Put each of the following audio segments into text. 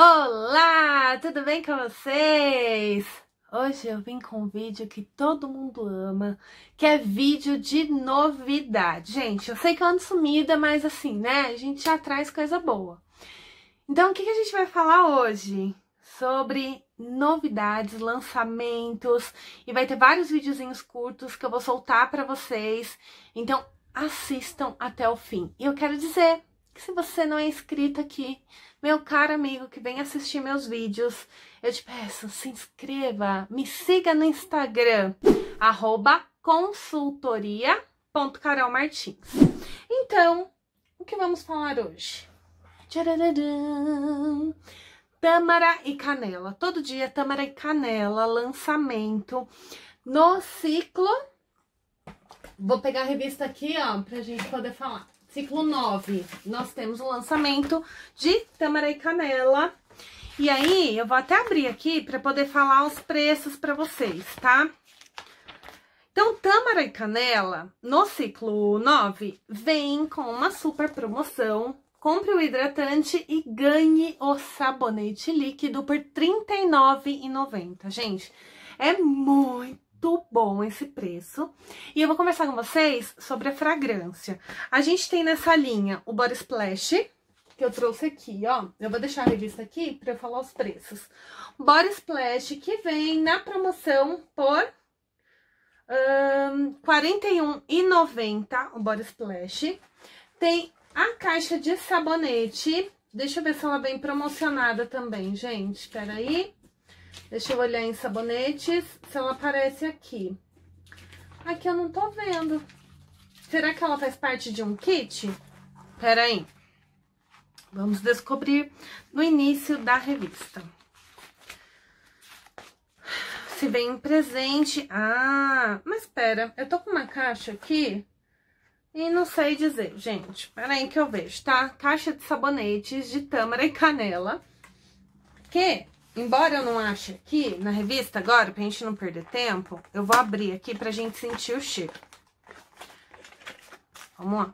Olá, tudo bem com vocês? Hoje eu vim com um vídeo que todo mundo ama, que é vídeo de novidade. Gente, eu sei que eu é ando sumida, mas assim, né, a gente já traz coisa boa. Então, o que, a gente vai falar hoje? Sobre novidades, lançamentos, e vai ter vários videozinhos curtos que eu vou soltar para vocês. Então, assistam até o fim. E eu quero dizer, se você não é inscrito aqui, meu caro amigo que vem assistir meus vídeos, eu te peço, se inscreva, me siga no Instagram, arroba consultoria.carolmartins. Então, o que vamos falar hoje? Tâmara e Canela. Todo dia, Tâmara e Canela, lançamento no ciclo. Vou pegar a revista aqui, ó, pra gente poder falar. Ciclo 9, nós temos o um lançamento de Tâmara e Canela. E aí, eu vou até abrir aqui para poder falar os preços para vocês, tá? Então, Tâmara e Canela, no ciclo 9, vem com uma super promoção. Compre o hidratante e ganhe o sabonete líquido por R$ 39,90. Gente, é muito muito bom esse preço. E eu vou conversar com vocês sobre a fragrância. A gente tem nessa linha o Body Splash, que eu trouxe aqui, ó. Eu vou deixar a revista aqui para eu falar os preços. Body Splash, que vem na promoção por um, R$ 41,90 o Body Splash. Tem a caixa de sabonete. Deixa eu ver se ela vem é promocionada também, gente. Peraí. Deixa eu olhar em sabonetes, se ela aparece aqui. Aqui eu não tô vendo. Será que ela faz parte de um kit? Pera aí. Vamos descobrir no início da revista. Se vem um presente... Ah, mas pera, eu tô com uma caixa aqui e não sei dizer. Gente, pera aí que eu vejo, tá? Caixa de sabonetes de tâmara e canela. Que Embora eu não ache aqui na revista agora, pra gente não perder tempo, eu vou abrir aqui pra gente sentir o cheiro. Vamos lá.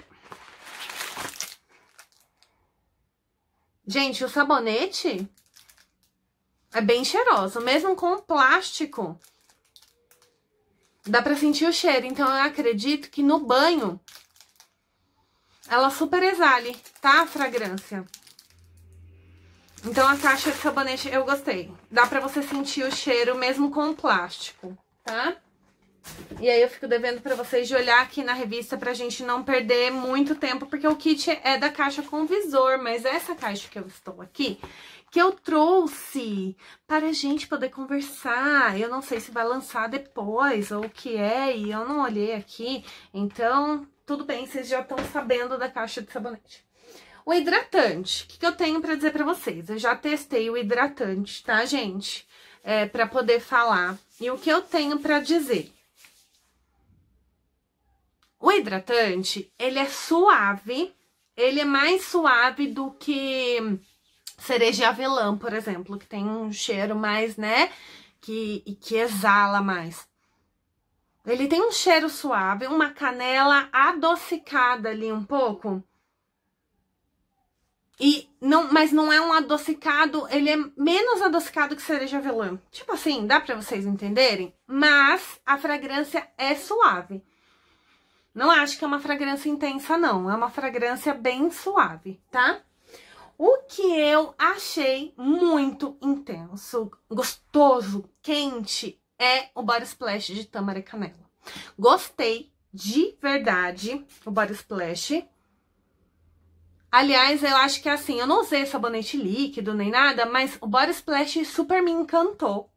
Gente, o sabonete é bem cheiroso, mesmo com o plástico. Dá pra sentir o cheiro, então eu acredito que no banho ela super exale, tá? A fragrância. Então a caixa de sabonete eu gostei. Dá pra você sentir o cheiro mesmo com o plástico, tá? E aí eu fico devendo pra vocês de olhar aqui na revista pra gente não perder muito tempo, porque o kit é da caixa com visor, mas é essa caixa que eu estou aqui, que eu trouxe para a gente poder conversar. Eu não sei se vai lançar depois ou o que é, e eu não olhei aqui. Então, tudo bem, vocês já estão sabendo da caixa de sabonete. O hidratante, o que, que eu tenho para dizer para vocês? Eu já testei o hidratante, tá, gente? É, para poder falar. E o que eu tenho para dizer? O hidratante, ele é suave, ele é mais suave do que cereja de avelã, por exemplo, que tem um cheiro mais, né, que, e que exala mais. Ele tem um cheiro suave, uma canela adocicada ali um pouco, e não, mas não é um adocicado, ele é menos adocicado que cereja velã. Tipo assim, dá para vocês entenderem? Mas a fragrância é suave. Não acho que é uma fragrância intensa, não. É uma fragrância bem suave, tá? O que eu achei muito intenso, gostoso, quente, é o Body Splash de e Canela. Gostei de verdade o Body Splash. Aliás, eu acho que assim, eu não usei sabonete líquido nem nada, mas o Body Splash super me encantou.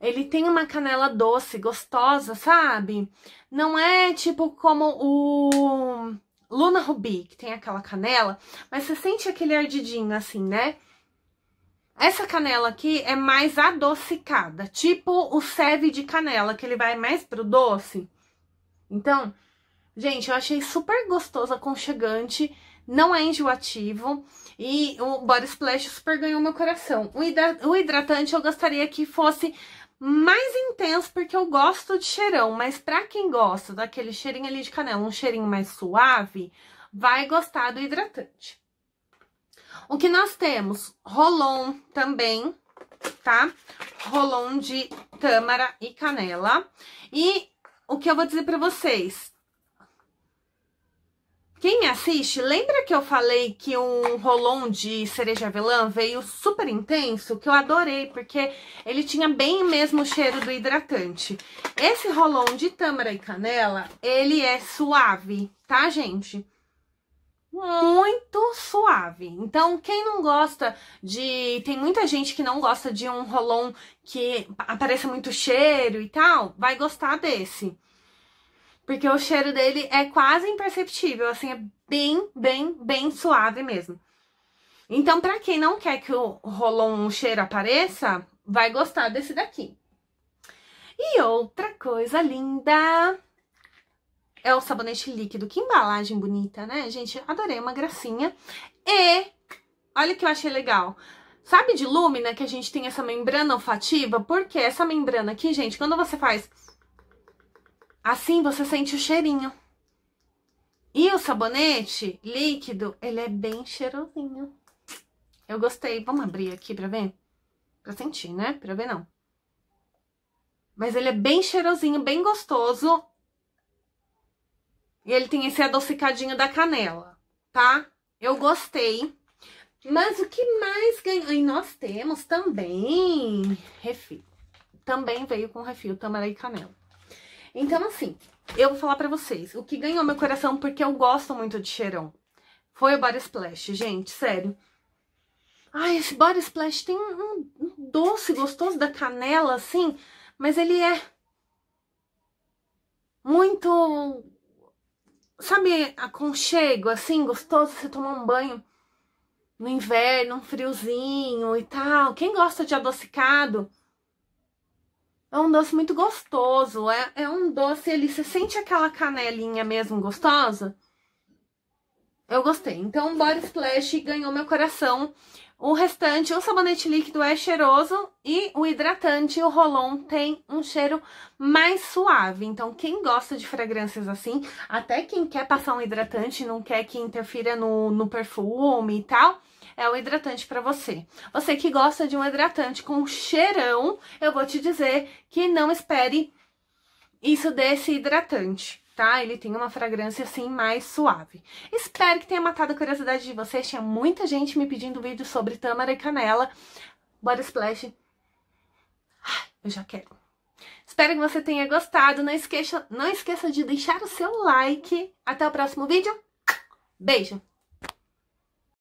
Ele tem uma canela doce, gostosa, sabe? Não é tipo como o Luna Ruby, que tem aquela canela, mas você sente aquele ardidinho assim, né? Essa canela aqui é mais adocicada, tipo o seve de canela, que ele vai mais pro doce. Então, Gente, eu achei super gostoso, aconchegante, não é enjoativo. E o Body Splash super ganhou meu coração. O hidratante eu gostaria que fosse mais intenso, porque eu gosto de cheirão. Mas pra quem gosta daquele cheirinho ali de canela, um cheirinho mais suave, vai gostar do hidratante. O que nós temos? Rolon também, tá? Rolon de tâmara e canela. E o que eu vou dizer pra vocês? Quem me assiste, lembra que eu falei que um rolon de cereja velã veio super intenso? Que eu adorei, porque ele tinha bem mesmo o cheiro do hidratante. Esse rolon de tâmara e canela, ele é suave, tá, gente? Muito suave. Então, quem não gosta de... Tem muita gente que não gosta de um rolon que apareça muito cheiro e tal, vai gostar desse. Porque o cheiro dele é quase imperceptível, assim, é bem, bem, bem suave mesmo. Então, para quem não quer que o rolon cheiro apareça, vai gostar desse daqui. E outra coisa linda é o sabonete líquido. Que embalagem bonita, né, gente? Adorei, uma gracinha. E olha o que eu achei legal. Sabe de lúmina que a gente tem essa membrana olfativa? Porque essa membrana aqui, gente, quando você faz Assim você sente o cheirinho. E o sabonete líquido, ele é bem cheirosinho. Eu gostei. Vamos abrir aqui pra ver? Pra sentir, né? Pra ver não. Mas ele é bem cheirosinho, bem gostoso. E ele tem esse adocicadinho da canela, tá? Eu gostei. Mas o que mais ganhou? E nós temos também refil. Também veio com refil, tamarei e canela. Então, assim, eu vou falar pra vocês. O que ganhou meu coração, porque eu gosto muito de cheirão, foi o Body Splash, gente, sério. Ai, esse Body Splash tem um, um doce gostoso da canela, assim, mas ele é muito, sabe, aconchego, assim, gostoso você tomar um banho no inverno, um friozinho e tal. Quem gosta de adocicado é um doce muito gostoso. É, é um doce, ele, você sente aquela canelinha mesmo gostosa? Eu gostei. Então, Body Splash ganhou meu coração. O restante, o sabonete líquido é cheiroso e o hidratante, o Rolon, tem um cheiro mais suave. Então, quem gosta de fragrâncias assim, até quem quer passar um hidratante, não quer que interfira no, no perfume e tal, é o hidratante para você. Você que gosta de um hidratante com cheirão, eu vou te dizer que não espere isso desse hidratante. Tá? Ele tem uma fragrância assim mais suave. Espero que tenha matado a curiosidade de vocês. Tinha muita gente me pedindo vídeo sobre tâmara e canela. Bora splash. eu já quero. Espero que você tenha gostado. Não esqueça, não esqueça de deixar o seu like. Até o próximo vídeo. Beijo!